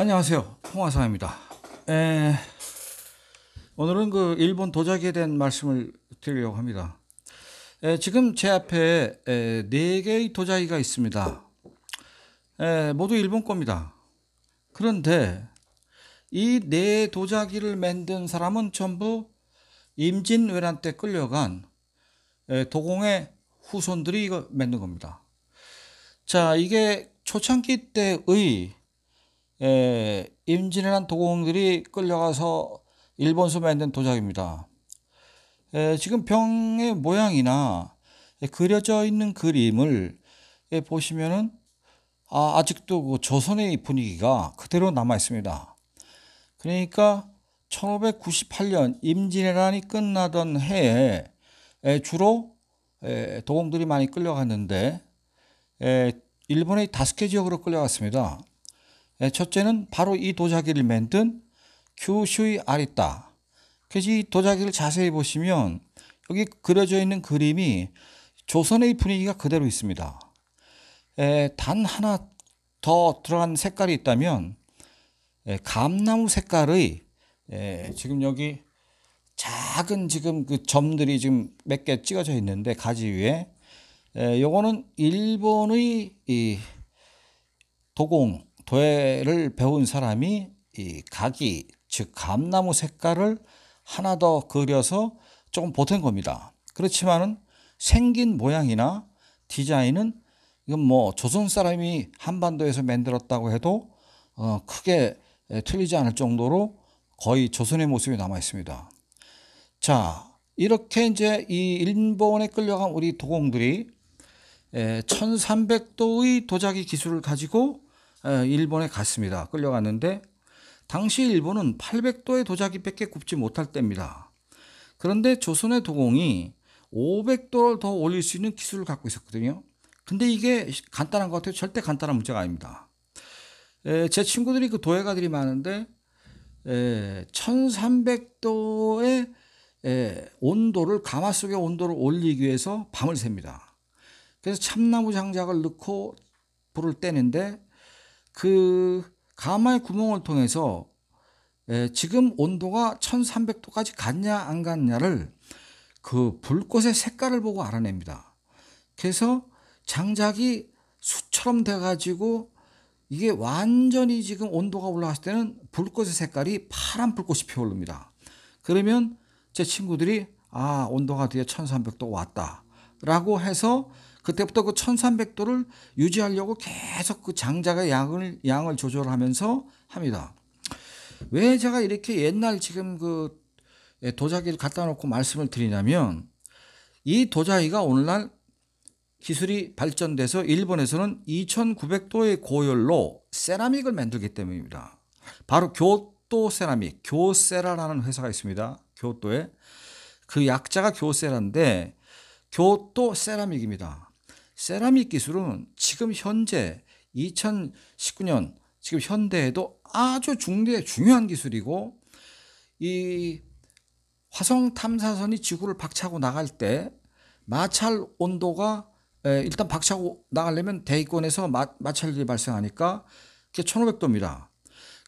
안녕하세요. 홍화상입니다. 에, 오늘은 그 일본 도자기에 대한 말씀을 드리려고 합니다. 에, 지금 제앞 에, 네 개의 도자기가 있습니다. 에, 모두 일본 겁니다. 그런데 이 네 도자기를 만든 사람은 전부 임진왜란 때 끌려간 에, 도공의 후손들이 이거 만든 겁니다. 자, 이게 초창기 때의 예, 임진왜란 도공들이 끌려가서 일본 소매된 도자기입니다. 예, 지금 병의 모양이나 예, 그려져 있는 그림을 예, 보시면은 아, 아직도 그 조선의 분위기가 그대로 남아 있습니다. 그러니까 1598년 임진왜란이 끝나던 해에 예, 주로 예, 도공들이 많이 끌려갔는데 일본의 다섯 개 지역으로 끌려갔습니다. 예, 첫째는 바로 이 도자기를 만든 큐슈이 아리따. 그래서 이 도자기를 자세히 보시면 여기 그려져 있는 그림이 조선의 분위기가 그대로 있습니다. 에, 예, 단 하나 더 들어간 색깔이 있다면 에, 예, 감나무 색깔의 에, 지금 여기 작은 지금 그 점들이 지금 몇 개 찍어져 있는데 가지 위에 에, 요거는 일본의 이 도공 도예를 배운 사람이 이 각이 즉 감나무 색깔을 하나 더 그려서 조금 보탠 겁니다. 그렇지만은 생긴 모양이나 디자인은 이건 뭐 조선 사람이 한반도에서 만들었다고 해도 어 크게 틀리지 않을 정도로 거의 조선의 모습이 남아 있습니다. 자, 이렇게 이제 이 일본에 끌려간 우리 도공들이 1300도의 도자기 기술을 가지고 예, 일본에 갔습니다. 끌려갔는데 당시 일본은 800도의 도자기밖에 굽지 못할 때입니다. 그런데 조선의 도공이 500도를 더 올릴 수 있는 기술을 갖고 있었거든요. 근데 이게 간단한 것 같아요. 절대 간단한 문제가 아닙니다. 에, 예, 제 친구들이 그 도예가들이 많은데 에, 1300도의 에, 온도를 가마 속의 온도를 올리기 위해서 밤을 셉니다. 그래서 참나무 장작을 넣고 불을 떼는데 그 가마의 구멍을 통해서 예, 지금 온도가 1300도까지 갔냐 안 갔냐를 그 불꽃의 색깔을 보고 알아냅니다. 그래서 장작이 수처럼 돼가지고 이게 완전히 지금 온도가 올라갔을 때는 불꽃의 색깔이 파란 불꽃이 피어오릅니다. 그러면 제 친구들이 아 온도가 드디어 1300도 왔다 라고 해서 그때부터 그 1300도를 유지하려고 계속 그 장자가 양을, 양을 조절하면서 합니다. 왜 제가 이렇게 옛날 지금 그 예, 도자기를 갖다 놓고 말씀을 드리냐면 이 도자기가 오늘날 기술이 발전돼서 일본에서는 2900도의 고열로 세라믹을 만들기 때문입니다. 바로 교토 세라믹, 교세라라는 회사가 있습니다. 교토에. 그 약자가 교세라인데 교토 세라믹입니다. 세라믹 기술은 지금 현재 2019년 지금 현대에도 아주 중대 중요한 기술이고 이 화성 탐사선이 지구를 박차고 나갈 때 마찰 온도가 일단 박차고 나가려면 대기권에서 마, 마찰이 발생하니까 그게 1500도입니다.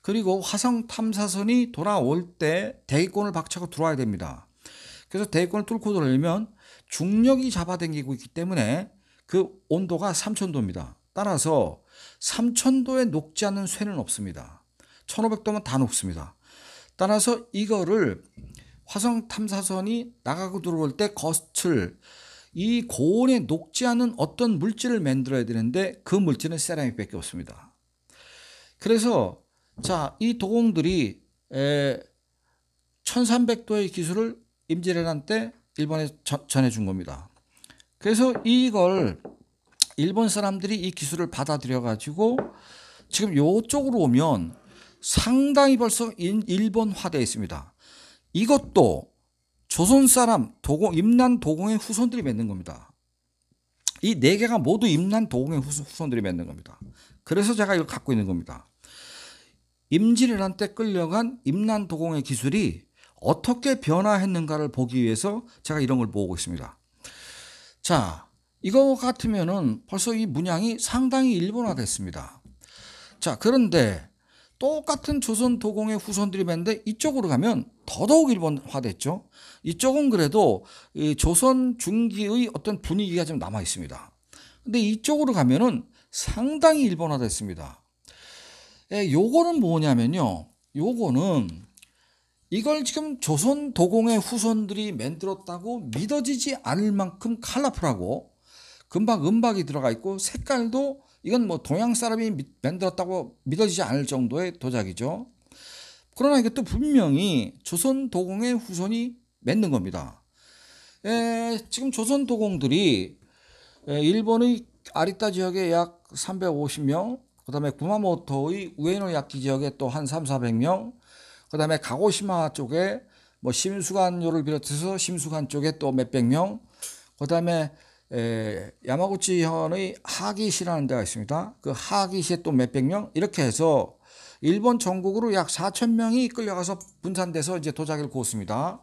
그리고 화성 탐사선이 돌아올 때 대기권을 박차고 들어와야 됩니다. 그래서 대기권을 뚫고 들어오면 중력이 잡아당기고 있기 때문에 그 온도가 3000도입니다. 따라서 3000도에 녹지 않는 쇠는 없습니다. 1500도면 다 녹습니다. 따라서 이거를 화성 탐사선이 나가고 들어올 때 겉을 이 고온에 녹지 않은 어떤 물질을 만들어야 되는데 그 물질은 세라믹밖에 없습니다. 그래서 자 이 도공들이 에, 1300도의 기술을 임진왜란 때 일본에 전해준 겁니다. 그래서 이걸 일본 사람들이 이 기술을 받아들여 가지고 지금 요쪽으로 오면 상당히 벌써 일본화되어 있습니다. 이것도 조선 사람 도공 임난 도공의 후손들이 맺는 겁니다. 이 네 개가 모두 임난 도공의 후손들이 맺는 겁니다. 그래서 제가 이걸 갖고 있는 겁니다. 임진왜란 때 끌려간 임난 도공의 기술이 어떻게 변화했는가를 보기 위해서 제가 이런 걸모고 있습니다. 자, 이거 같으면은 벌써 이 문양이 상당히 일본화됐습니다. 자, 그런데 똑같은 조선 도공의 후손들이 뵀는데 이쪽으로 가면 더더욱 일본화됐죠. 이쪽은 그래도 조선 중기의 어떤 분위기가 좀 남아 있습니다. 근데 이쪽으로 가면은 상당히 일본화됐습니다. 예, 요거는 뭐냐면요. 요거는 이걸 지금 조선 도공의 후손들이 만들었다고 믿어지지 않을 만큼 칼라풀하고 금방 은박이 들어가 있고 색깔도 이건 뭐 동양 사람이 만들었다고 믿어지지 않을 정도의 도자기죠. 그러나 이것도 분명히 조선 도공의 후손이 만든 겁니다. 에, 지금 조선 도공들이 일본의 아리따 지역에 약 350명, 그 다음에 구마모토의 우에노야키 지역에 또 한 3, 400명, 그 다음에 가고시마 쪽에 뭐 심수관요를 비롯해서 심수관 쪽에 또 몇백 명, 그 다음에 야마구치현의 하기시라는 데가 있습니다. 그 하기시에 또 몇백 명 이렇게 해서 일본 전국으로 약 4천 명이 끌려가서 분산돼서 이제 도자기를 구웠습니다.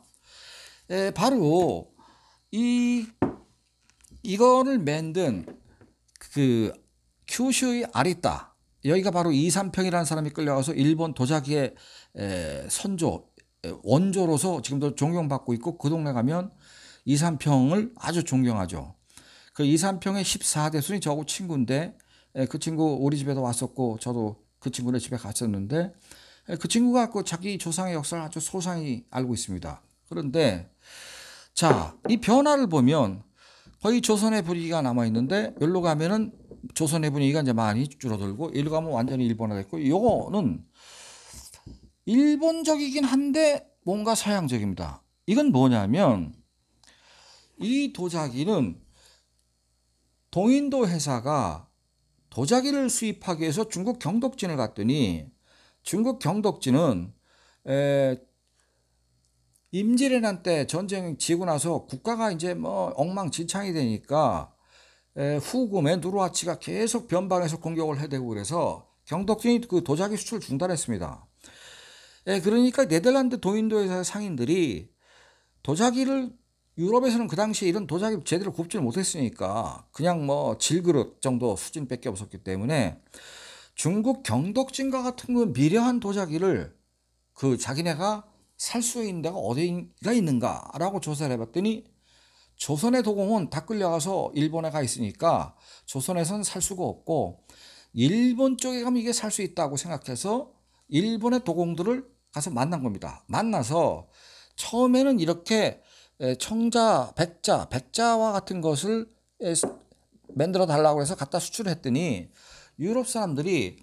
에, 바로 이 이거를 만든 그, 그 큐슈의 아리따 여기가 바로 이삼평이라는 사람이 끌려가서 일본 도자기의 에, 선조 원조로서 지금도 존경받고 있고 그 동네 가면 이삼평을 아주 존경하죠. 그 이삼평의 14대 순이 저하고 친구인데 그 친구 우리 집에도 왔었고 저도 그 친구네 집에 갔었는데 그 친구가 그 자기 조상의 역사를 아주 소상히 알고 있습니다. 그런데 자 이 변화를 보면 거의 조선의 분위기가 남아 있는데 여기로 가면은 조선의 분위기가 이제 많이 줄어들고 일로 가면 뭐 완전히 일본화됐고 요거는 일본적이긴 한데 뭔가 서양적입니다. 이건 뭐냐면 이 도자기는 동인도 회사가 도자기를 수입하기 위해서 중국 경덕진을 갔더니 중국 경덕진은 에 임진왜란 때 전쟁 지고 나서 국가가 이제 뭐 엉망진창이 되니까 후금에 누르하치가 계속 변방에서 공격을 해대고 그래서 경덕진이 그 도자기 수출 중단했습니다. 예, 그러니까 네덜란드 도인도에서 의 상인들이 도자기를 유럽에서는 그 당시에 이런 도자기 제대로 굽지를 못했으니까 그냥 뭐 질그릇 정도 수준밖에 없었기 때문에 중국 경덕진과 같은 그 미려한 도자기를 그 자기네가 살 수 있는 데가 어디가 있는가라고 조사를 해봤더니 조선의 도공은 다 끌려가서 일본에 가 있으니까 조선에선 살 수가 없고 일본 쪽에 가면 이게 살 수 있다고 생각해서 일본의 도공들을 가서 만난 겁니다. 만나서 처음에는 이렇게 청자, 백자, 백자와 같은 것을 만들어 달라고 해서 갖다 수출했더니 을 유럽 사람들이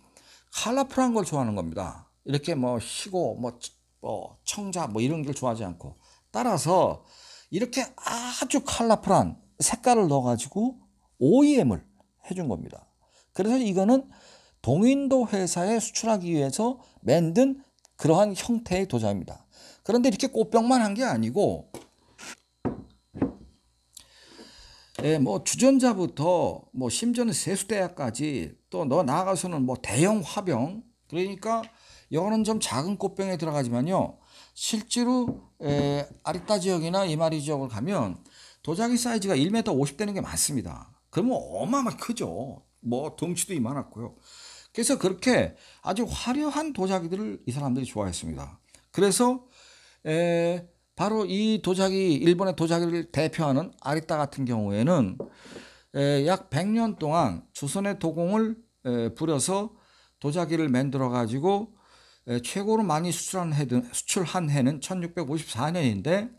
칼라풀한 걸 좋아하는 겁니다. 이렇게 뭐 희고 뭐, 뭐 청자 뭐 이런 걸 좋아하지 않고 따라서 이렇게 아주 컬러풀한 색깔을 넣어가지고 OEM을 해준 겁니다. 그래서 이거는 동인도 회사에 수출하기 위해서 만든 그러한 형태의 도자입니다. 그런데 이렇게 꽃병만 한 게 아니고 예, 뭐 주전자부터 뭐 심지어는 세수대야까지 또 너 나아가서는 뭐 대형 화병 그러니까 이거는 좀 작은 꽃병에 들어가지만요 실제로 에, 아리따 지역이나 이마리 지역을 가면 도자기 사이즈가 1m 50되는 게 많습니다. 그러면 어마어마 크죠. 뭐 덩치도 이만하고요. 그래서 그렇게 아주 화려한 도자기들을 이 사람들이 좋아했습니다. 그래서 에, 바로 이 도자기 일본의 도자기를 대표하는 아리따 같은 경우에는 에, 약 100년 동안 조선의 도공을 에, 부려서 도자기를 만들어 가지고 최고로 많이 수출한 해는, 수출한 해는 1654년인데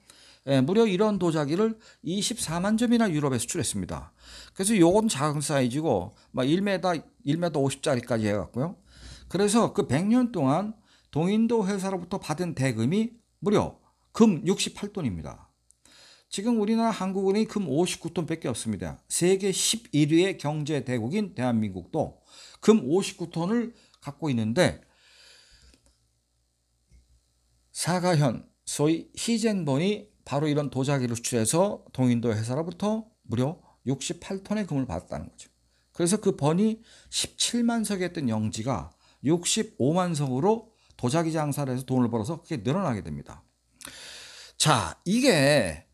무려 이런 도자기를 24만 점이나 유럽에 수출했습니다. 그래서 요건 작은 사이즈고 막 1m 1m 50짜리까지 해갖고요. 그래서 그 100년 동안 동인도 회사로부터 받은 대금이 무려 금 68톤입니다. 지금 우리나라 한국은이 금 59톤밖에 없습니다. 세계 11위의 경제 대국인 대한민국도 금 59톤을 갖고 있는데 사가현, 소위 희젠본이 바로 이런 도자기를 수출해서 동인도 회사로부터 무려 68톤의 금을 받았다는 거죠. 그래서 그 번이 17만 석이었던 영지가 65만 석으로 도자기 장사를 해서 돈을 벌어서 그게 늘어나게 됩니다. 자, 이게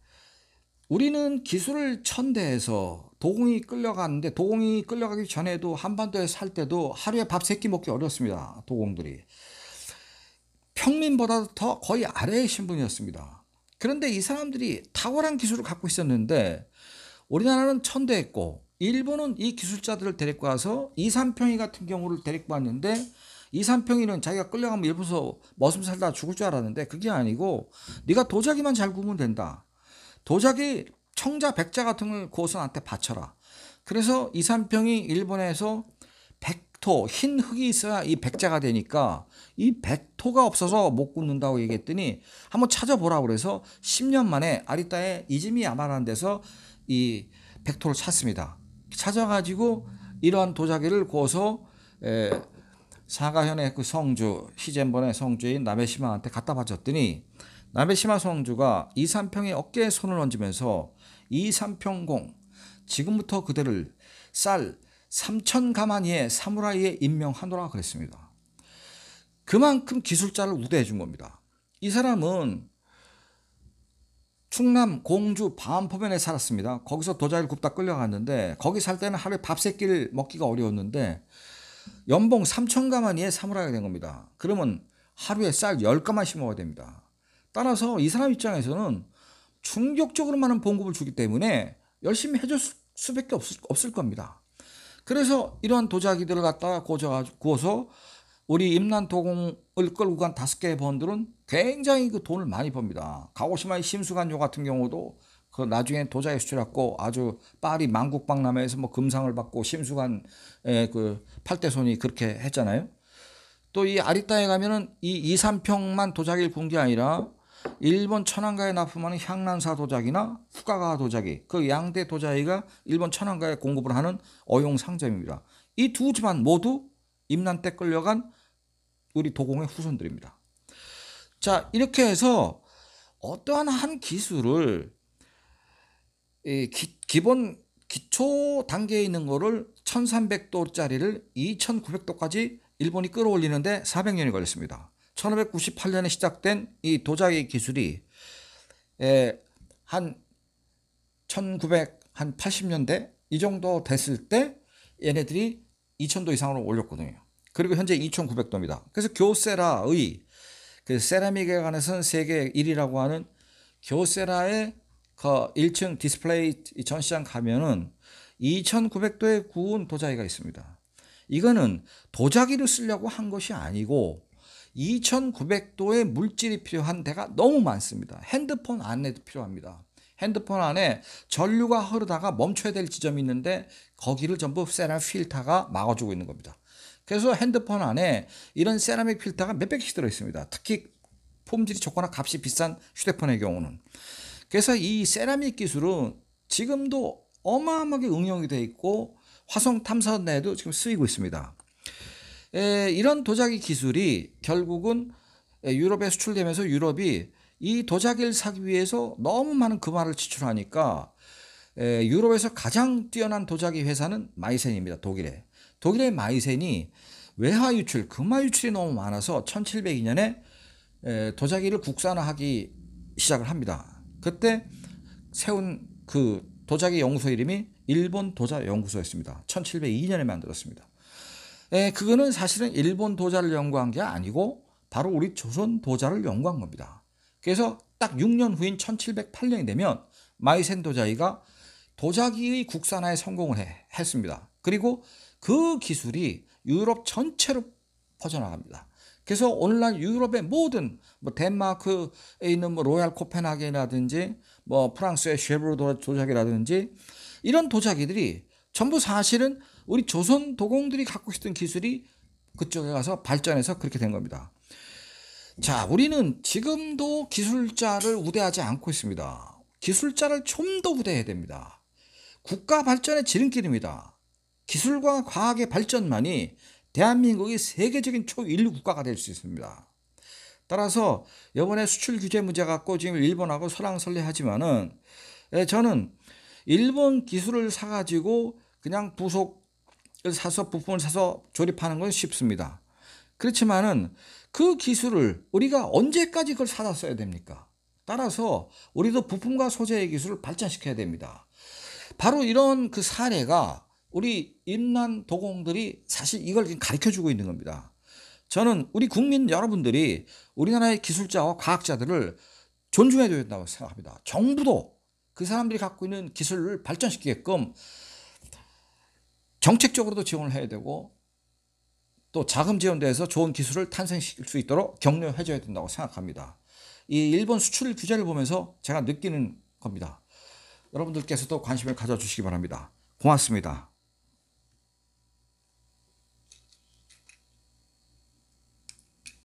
우리는 기술을 천대해서 도공이 끌려가는데 도공이 끌려가기 전에도 한반도에 살 때도 하루에 밥세끼 먹기 어렵습니다. 도공들이. 평민보다도 더 거의 아래의 신분이었습니다. 그런데 이 사람들이 탁월한 기술을 갖고 있었는데 우리나라는 천대했고 일본은 이 기술자들을 데리고 와서 이삼평이 같은 경우를 데리고 왔는데 이삼평이는 자기가 끌려가면 일본서 머슴 살다 죽을 줄 알았는데 그게 아니고 네가 도자기만 잘 구우면 된다. 도자기 청자 백자 같은 걸 고선한테 바쳐라. 그래서 이삼평이 일본에서 백토 흰 흙이 있어야 이 백자가 되니까 이 백토가 없어서 못 굳는다고 얘기했더니 한번 찾아보라 그래서 10년 만에 아리따의 이즈미야마라는 데서 이 백토를 찾습니다. 찾아가지고 이러한 도자기를 구워서 에, 사가현의 그 성주 시젠번의 성주인 나메시마한테 갖다 바쳤더니 나메시마 성주가 이삼평의 어깨에 손을 얹으면서 이삼평공 지금부터 그대를 쌀 삼천 가마니에 사무라이에 임명하노라 그랬습니다. 그만큼 기술자를 우대해 준 겁니다. 이 사람은 충남 공주 반포면에 살았습니다. 거기서 도자리를 굽다 끌려갔는데 거기 살 때는 하루에 밥세 끼를 먹기가 어려웠는데 연봉 3천 가마니에 사무라이가 된 겁니다. 그러면 하루에 쌀1 0가마심어야 됩니다. 따라서 이 사람 입장에서는 충격적으로 많은 봉급을 주기 때문에 열심히 해줄 수밖에 없을, 없을 겁니다. 그래서 이러한 도자기들을 갖다가 고져 구워서 우리 임난토공을 끌고 간 다섯 개의 번들은 굉장히 그 돈을 많이 법니다. 가오시마의심수관요 같은 경우도 그 나중에 도자기 수출했고 아주 파리 만국박람회에서 뭐 금상을 받고 심수관의그 예, 팔대손이 그렇게 했잖아요. 또 이 아리따에 가면은 이 2, 3평만 도자기를 구게 아니라 일본 천황가에 납품하는 향란사 도자기나 후가가 도자기 그 양대 도자기가 일본 천황가에 공급을 하는 어용 상점입니다. 이 두 집안 모두 임난 때 끌려간 우리 도공의 후손들입니다. 자 이렇게 해서 어떠한 한 기술을 이 기, 본 기초 단계에 있는 거를 1300도짜리를 2900도까지 일본이 끌어올리는데 400년이 걸렸습니다. 1598년에 시작된 이 도자기 기술이 예, 한 1980년대 이 정도 됐을 때 얘네들이 2000도 이상으로 올렸거든요. 그리고 현재 2900도입니다. 그래서 교세라의 그 세라믹에 관해서는 세계 1위라고 하는 교세라의 그 1층 디스플레이 전시장 가면은 2900도의 구운 도자기가 있습니다. 이거는 도자기를 쓰려고 한 것이 아니고 2900도의 물질이 필요한 데가 너무 많습니다. 핸드폰 안에도 필요합니다. 핸드폰 안에 전류가 흐르다가 멈춰야 될 지점이 있는데 거기를 전부 세라믹 필터가 막아주고 있는 겁니다. 그래서 핸드폰 안에 이런 세라믹 필터가 몇백 개씩 들어 있습니다. 특히 품질이 좋거나 값이 비싼 휴대폰의 경우는. 그래서 이 세라믹 기술은 지금도 어마어마하게 응용이 돼 있고 화성 탐사 내에도 지금 쓰이고 있습니다. 에, 이런 도자기 기술이 결국은 유럽에 수출되면서 유럽이 이 도자기를 사기 위해서 너무 많은 금화를 지출하니까 에, 유럽에서 가장 뛰어난 도자기 회사는 마이센입니다. 독일에. 독일의 마이센이 외화 유출, 금화 유출이 너무 많아서 1702년에 에, 도자기를 국산화하기 시작을 합니다. 그때 세운 그 도자기 연구소 이름이 일본 도자 연구소였습니다. 1702년에 만들었습니다. 에, 예, 그거는 사실은 일본 도자를 연구한 게 아니고 바로 우리 조선 도자를 연구한 겁니다. 그래서 딱 6년 후인 1708년이 되면 마이센 도자기가 도자기의 국산화에 성공을 해, 했습니다. 그리고 그 기술이 유럽 전체로 퍼져나갑니다. 그래서 오늘날 유럽의 모든 뭐 덴마크에 있는 뭐 로얄 코펜하겐이라든지 뭐 프랑스의 쉐브르 도자기라든지 이런 도자기들이 전부 사실은 우리 조선 도공들이 갖고 있던 기술이 그쪽에 가서 발전해서 그렇게 된 겁니다. 자, 우리는 지금도 기술자를 우대하지 않고 있습니다. 기술자를 좀 더 우대해야 됩니다. 국가 발전의 지름길입니다. 기술과 과학의 발전만이 대한민국이 세계적인 초일류 국가가 될 수 있습니다. 따라서 이번에 수출 규제 문제 갖고 지금 일본하고 설랑설레하지만은 예, 저는 일본 기술을 사가지고 그냥 부속 사서 부품을 사서 조립하는 건 쉽습니다. 그렇지만은 그 기술을 우리가 언제까지 그걸 사다 써야 됩니까? 따라서 우리도 부품과 소재의 기술을 발전시켜야 됩니다. 바로 이런 그 사례가 우리 임난 도공들이 사실 이걸 가르쳐 주고 있는 겁니다. 저는 우리 국민 여러분들이 우리나라의 기술자와 과학자들을 존중해야 줘 된다고 생각합니다. 정부도 그 사람들이 갖고 있는 기술을 발전시키게끔 정책적으로도 지원을 해야 되고 또 자금 지원돼서 좋은 기술을 탄생시킬 수 있도록 격려해 줘야 된다고 생각합니다. 이 일본 수출 규제를 보면서 제가 느끼는 겁니다. 여러분들께서도 관심을 가져주시기 바랍니다. 고맙습니다.